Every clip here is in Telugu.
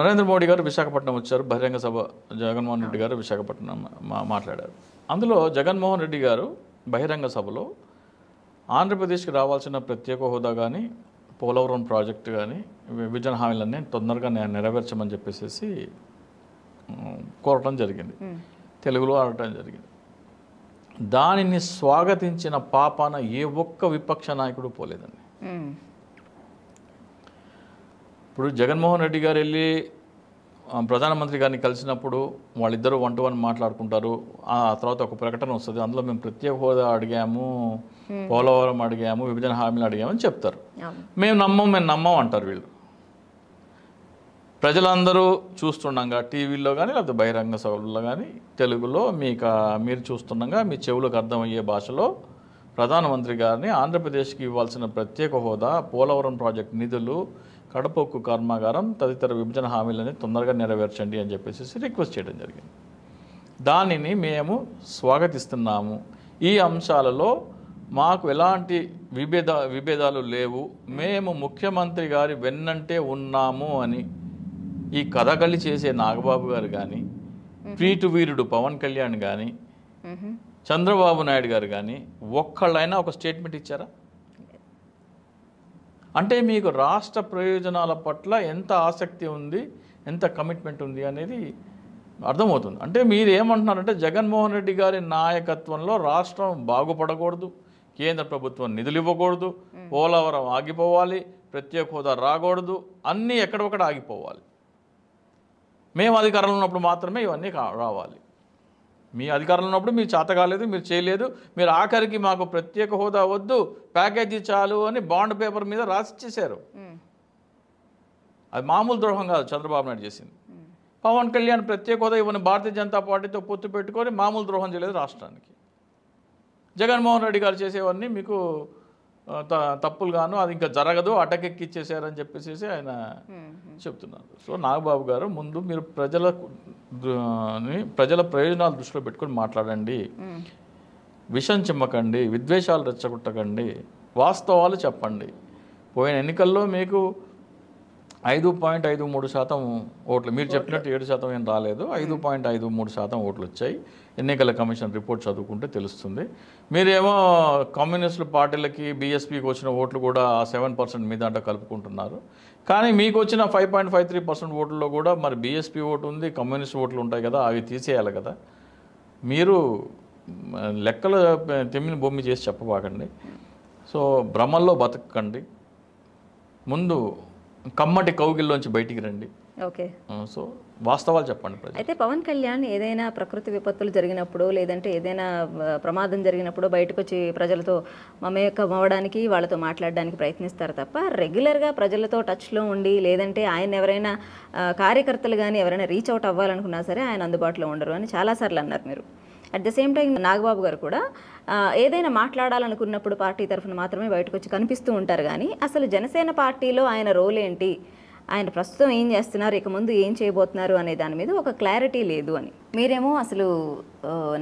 నరేంద్ర మోడీ గారు విశాఖపట్నం వచ్చారు బహిరంగ సభ జగన్మోహన్ రెడ్డి గారు విశాఖపట్నం మాట్లాడారు అందులో జగన్మోహన్ రెడ్డి గారు బహిరంగ సభలో ఆంధ్రప్రదేశ్కి రావాల్సిన ప్రత్యేక హోదా కానీ పోలవరం ప్రాజెక్టు కానీ విభజన హామీలన్నీ తొందరగా నేను నెరవేర్చమని చెప్పేసి కోరటం జరిగింది తెలుగులో ఆడటం జరిగింది దానిని స్వాగతించిన పాపాన ఏ ఒక్క విపక్ష నాయకుడు పోలేదండి ఇప్పుడు జగన్మోహన్ రెడ్డి గారు వెళ్ళి ప్రధానమంత్రి గారిని కలిసినప్పుడు వాళ్ళిద్దరూ వన్ టు వన్ మాట్లాడుకుంటారు ఆ తర్వాత ఒక ప్రకటన వస్తుంది అందులో మేము ప్రత్యేక హోదా అడిగాము పోలవరం అడిగాము విభజన హామీలు అడిగామని చెప్తారు మేము నమ్మం మేము నమ్మం అంటారు వీళ్ళు ప్రజలందరూ చూస్తుండగా టీవీల్లో కానీ లేకపోతే బహిరంగ సభల్లో కానీ తెలుగులో మీకు మీరు చూస్తుండగా మీ చెవులకు అర్థమయ్యే భాషలో ప్రధానమంత్రి గారిని ఆంధ్రప్రదేశ్కి ఇవ్వాల్సిన ప్రత్యేక హోదా పోలవరం ప్రాజెక్ట్ నిధులు కడపొక్కు కర్మాగారం తదితర విభజన హామీలని తొందరగా నెరవేర్చండి అని చెప్పేసి రిక్వెస్ట్ చేయడం జరిగింది దానిని మేము స్వాగతిస్తున్నాము ఈ అంశాలలో మాకు ఎలాంటి విభేద విభేదాలు లేవు మేము ముఖ్యమంత్రి గారి వెన్నంటే ఉన్నాము అని ఈ కథకళి చేసే నాగబాబు గారు కానీ ప్రీటు వీరుడు పవన్ కళ్యాణ్ కానీ చంద్రబాబు నాయుడు గారు కానీ ఒక్కళ్ళైనా ఒక స్టేట్మెంట్ ఇచ్చారా అంటే మీకు రాష్ట్ర ప్రయోజనాల పట్ల ఎంత ఆసక్తి ఉంది ఎంత కమిట్మెంట్ ఉంది అనేది అర్థమవుతుంది అంటే మీరు ఏమంటున్నారంటే జగన్మోహన్ రెడ్డి గారి నాయకత్వంలో రాష్ట్రం బాగుపడకూడదు కేంద్ర ప్రభుత్వం నిధులు ఇవ్వకూడదు పోలవరం ఆగిపోవాలి ప్రత్యేక హోదా రాకూడదు అన్నీ ఎక్కడొక్కడ ఆగిపోవాలి మేము అధికారంలో ఉన్నప్పుడు మాత్రమే ఇవన్నీ రావాలి మీ అధికారంలో ఉన్నప్పుడు మీరు చేత కాలేదు మీరు చేయలేదు మీరు ఆఖరికి మాకు ప్రత్యేక హోదా వద్దు ప్యాకేజీ చాలు అని బాండ్ పేపర్ మీద రాసి ఇచ్చేశారు అది మామూలు ద్రోహం కాదు చంద్రబాబు నాయుడు చేసింది పవన్ కళ్యాణ్ ప్రత్యేక హోదా ఇవ్వని భారతీయ జనతా పార్టీతో పొత్తు పెట్టుకొని మామూలు ద్రోహం చేయలేదు రాష్ట్రానికి జగన్మోహన్ రెడ్డి గారు చేసేవన్నీ మీకు తప్పులు గాను అది ఇంకా జరగదు అటకెక్కిచ్చేసారని చెప్పేసి ఆయన చెప్తున్నారు సో నాగబాబు గారు ముందు మీరు ప్రజలకు ప్రజల ప్రయోజనాలు దృష్టిలో పెట్టుకొని మాట్లాడండి విషం చిమ్మకండి విద్వేషాలు రెచ్చగొట్టకండి వాస్తవాలు చెప్పండి పోయిన ఎన్నికల్లో మీకు ఐదు పాయింట్ ఐదు మూడు శాతం ఓట్లు మీరు చెప్పినట్టు ఏడు శాతం ఏం రాలేదు ఐదు పాయింట్ ఐదు మూడు శాతం ఓట్లు వచ్చాయి ఎన్నికల కమిషన్ రిపోర్ట్ చదువుకుంటే తెలుస్తుంది మీరేమో కమ్యూనిస్టులు పార్టీలకి బీఎస్పీకి వచ్చిన ఓట్లు కూడా సెవెన్ పర్సెంట్ మీ దాంట్లో కలుపుకుంటున్నారు కానీ మీకు వచ్చిన five point five three percent ఓట్లలో కూడా మరి బీఎస్పీ ఓటు ఉంది కమ్యూనిస్ట్ ఓట్లు ఉంటాయి కదా అవి తీసేయాలి కదా మీరు లెక్కలు తెమ్మిన భూమి చేసి చెప్పబాకండి సో భ్రమల్లో బతకండి ముందు కమ్మటి కౌగిల్లోంచి బయటికి రండి ఓకే సో వాస్తవాలు చెప్పండి అయితే పవన్ కళ్యాణ్ ఏదైనా ప్రకృతి విపత్తులు జరిగినప్పుడు లేదంటే ఏదైనా ప్రమాదం జరిగినప్పుడు బయటకు వచ్చి ప్రజలతో మమేకం అవ్వడానికి వాళ్ళతో మాట్లాడడానికి ప్రయత్నిస్తారు తప్ప రెగ్యులర్గా ప్రజలతో టచ్లో ఉండి లేదంటే ఆయన ఎవరైనా కార్యకర్తలు కానీ ఎవరైనా రీచ్ అవుట్ అవ్వాలనుకున్నా సరే ఆయన అందుబాటులో ఉండరు అని చాలాసార్లు అన్నారు మీరు at the same time Nagababu గారు కూడా ఏదైనా మాట్లాడాలనుకున్నప్పుడు పార్టీ తరఫున మాత్రమే బయటకు వచ్చి కనిపిస్తూ ఉంటారు కానీ అసలు జనసేన పార్టీలో ఆయన రోల్ ఏంటి ఆయన ప్రస్తుతం ఏం చేస్తున్నారు ఇక ముందు ఏం చేయబోతున్నారు అనే దాని మీద ఒక క్లారిటీ లేదు అని మీరేమో అసలు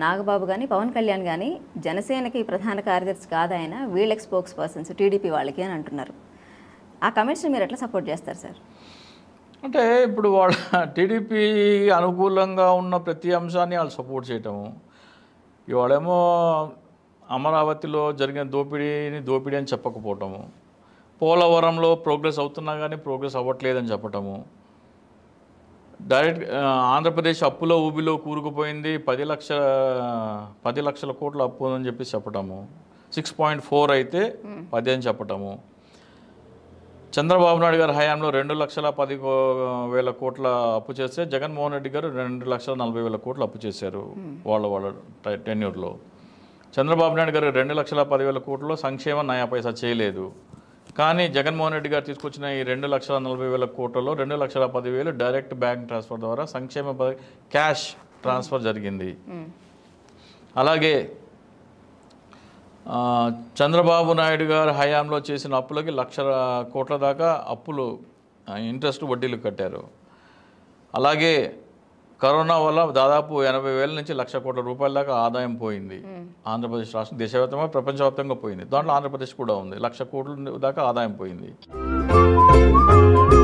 నాగబాబు కానీ పవన్ కళ్యాణ్ కానీ జనసేనకి ప్రధాన కార్యదర్శి కాదు ఆయన వీళ్ళకి స్పోక్స్ పర్సన్స్ టీడీపీ వాళ్ళకి అని అంటున్నారు ఆ కమెంట్స్ని మీరు ఎట్లా సపోర్ట్ చేస్తారు సార్ అంటే ఇప్పుడు వాళ్ళ టీడీపీ అనుకూలంగా ఉన్న ప్రతి అంశాన్ని వాళ్ళు సపోర్ట్ చేయటము ఇవాళేమో అమరావతిలో జరిగిన దోపిడీని దోపిడీ అని చెప్పకపోవటము పోలవరంలో ప్రోగ్రెస్ అవుతున్నా కానీ ప్రోగ్రెస్ అవ్వట్లేదని చెప్పటము డైరెక్ట్ ఆంధ్రప్రదేశ్ అప్పులో ఊబిలో కూరుకుపోయింది పది లక్షల పది లక్షల కోట్ల అప్పు ఉందని చెప్పి చెప్పటము సిక్స్ పాయింట్ ఫోర్ అయితే పది అని చెప్పటము చంద్రబాబు నాయుడు గారి హయాంలో రెండు లక్షల పది వేల కోట్ల అప్పు చేస్తే జగన్మోహన్ రెడ్డి గారు రెండు లక్షల నలభై వేల కోట్లు అప్పు చేశారు hmm. వాళ్ళ వాళ్ళ టెన్యూర్లో చంద్రబాబు నాయుడు గారు రెండు లక్షల పదివేల కోట్లలో సంక్షేమ నయా పైసా చేయలేదు కానీ జగన్మోహన్ రెడ్డి గారు తీసుకొచ్చిన ఈ రెండు లక్షల నలభై వేల కోట్లలో రెండు లక్షల పదివేలు డైరెక్ట్ బ్యాంక్ ట్రాన్స్ఫర్ ద్వారా సంక్షేమ క్యాష్ ట్రాన్స్ఫర్ జరిగింది hmm. అలాగే చంద్రబాబు నాయుడు గారు హయాంలో చేసిన అప్పులకి లక్ష కోట్ల దాకా అప్పులు ఇంట్రెస్ట్ వడ్డీలు కట్టారు అలాగే కరోనా వల్ల దాదాపు ఎనభై వేల నుంచి లక్ష కోట్ల రూపాయల దాకా ఆదాయం పోయింది ఆంధ్రప్రదేశ్ రాష్ట్రం దేశవ్యాప్తంగా ప్రపంచవ్యాప్తంగా పోయింది దాంట్లో ఆంధ్రప్రదేశ్ కూడా ఉంది లక్ష కోట్ల దాకా ఆదాయం పోయింది